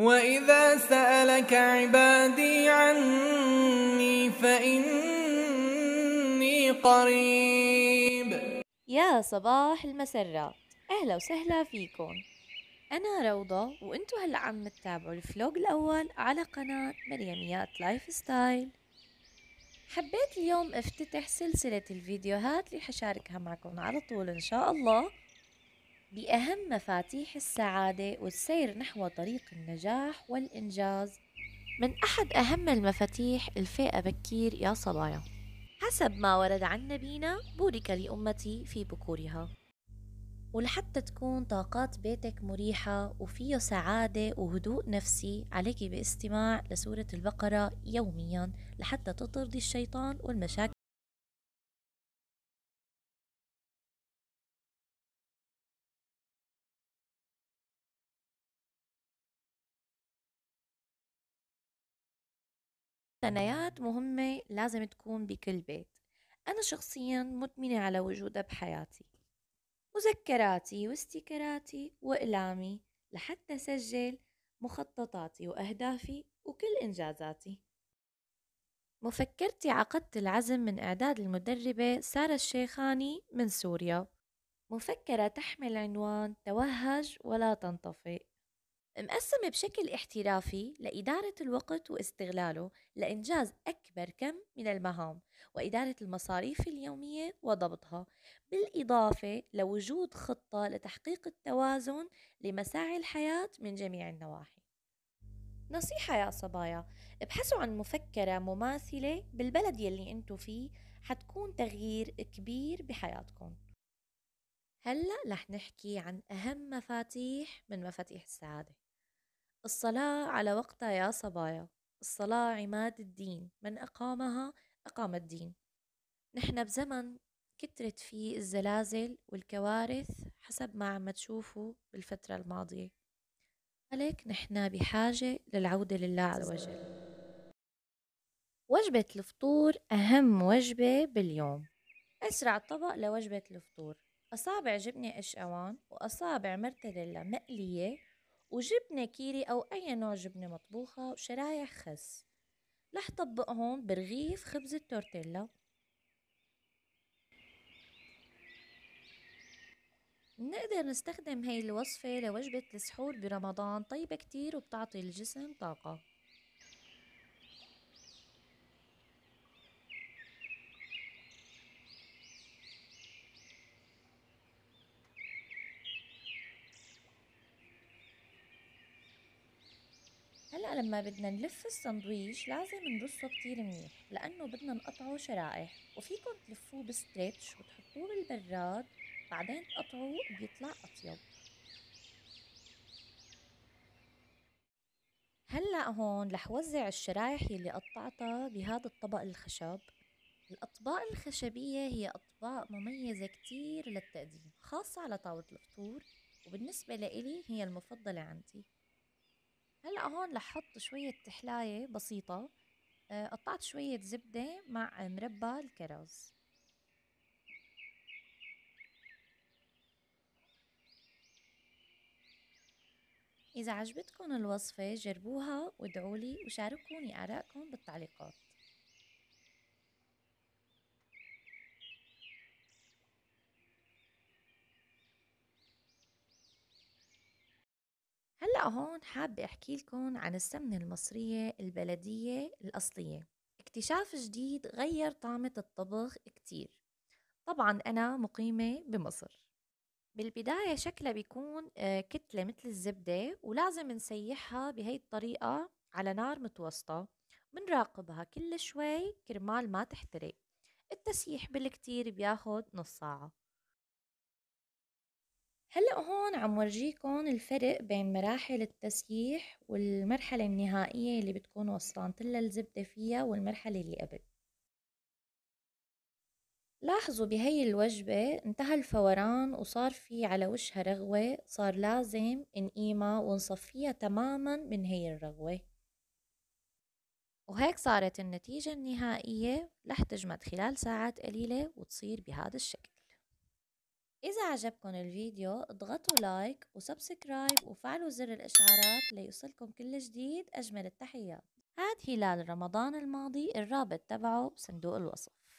وإذا سألك عبادي عني فإني قريب يا صباح المسرات أهلا وسهلا فيكم أنا روضة وأنتوا هلأ عم تتابعوا الفلوج الأول على قناة مريميات لايف ستايل حبيت اليوم افتتح سلسلة الفيديوهات اللي حشاركها معكم على طول إن شاء الله بأهم مفاتيح السعادة والسير نحو طريق النجاح والإنجاز من أحد أهم المفاتيح الفئة بكير يا صبايا حسب ما ورد عن نبينا بورك لأمتي في بكورها ولحتى تكون طاقات بيتك مريحة وفيه سعادة وهدوء نفسي عليك باستماع لسورة البقرة يوميا لحتى تطردي الشيطان والمشاكل مقتنيات مهمة لازم تكون بكل بيت أنا شخصيا مدمنة على وجودها بحياتي مذكراتي واستيكراتي وأقلامي لحتى سجل مخططاتي وأهدافي وكل إنجازاتي مفكرتي عقدت العزم من إعداد المدربة سارة الشيخاني من سوريا مفكرة تحمل عنوان توهج ولا تنطفئ مقسمة بشكل احترافي لإدارة الوقت واستغلاله لإنجاز أكبر كم من المهام وإدارة المصاريف اليومية وضبطها بالإضافة لوجود خطة لتحقيق التوازن لمساعي الحياة من جميع النواحي نصيحة يا صبايا ابحثوا عن مفكرة مماثلة بالبلد يلي انتو فيه حتكون تغيير كبير بحياتكم هلأ رح نحكي عن أهم مفاتيح من مفاتيح السعادة الصلاة على وقتها يا صبايا الصلاة عماد الدين من أقامها أقام الدين نحن بزمن كترت فيه الزلازل والكوارث حسب ما عم تشوفوا بالفترة الماضية لذلك نحن بحاجة للعودة لله عز وجل وجبة الفطور أهم وجبة باليوم أسرع طبق لوجبة الفطور أصابع جبنة قشقوان وأصابع مرتديلا مقلية وجبنة كيري أو أي نوع جبنة مطبوخة وشرايح خس رح طبقهم برغيف خبز التورتيلا بنقدر نستخدم هاي الوصفة لوجبة السحور برمضان طيبة كتير وبتعطي الجسم طاقة هلأ لما بدنا نلف السندويش لازم نرصه كتير منيح لأنه بدنا نقطعه شرائح وفيكن تلفوه بستريتش وتحطوه بالبراد بعدين تقطعوه بيطلع أطيب هلأ هون رح وزع الشرايح يلي قطعتها بهذا الطبق الخشب الأطباق الخشبية هي أطباق مميزة كتير للتقديم خاصة على طاولة الفطور وبالنسبة لإلي هي المفضلة عندي هلا هون رح احط شويه تحلاية بسيطه آه، قطعت شويه زبده مع مربى الكرز إذا عجبتكم الوصفة جربوها وادعولي وشاركوني آرائكم بالتعليقات هلأ هون حابة أحكي لكم عن السمنة المصرية البلدية الأصلية اكتشاف جديد غير طعمة الطبخ كتير طبعا أنا مقيمة بمصر بالبداية شكلها بيكون آه، كتلة مثل الزبدة ولازم نسيحها بهي الطريقة على نار متوسطة بنراقبها كل شوي كرمال ما تحترق التسييح بالكتير بياخد نص ساعة هلأ هون عم ورجيكم الفرق بين مراحل التسييح والمرحلة النهائية اللي بتكون وصلانت لها الزبدة فيها والمرحلة اللي قبل لاحظوا بهي الوجبة انتهى الفوران وصار في على وشها رغوة صار لازم نقيمها ونصفيها تماما من هي الرغوة وهيك صارت النتيجة النهائية رح تجمد خلال ساعات قليلة وتصير بهذا الشكل إذا عجبكم الفيديو اضغطوا لايك وسبسكرايب وفعلوا زر الإشعارات ليوصلكم كل جديد أجمل التحيات هاد هلال رمضان الماضي الرابط تبعه بصندوق الوصف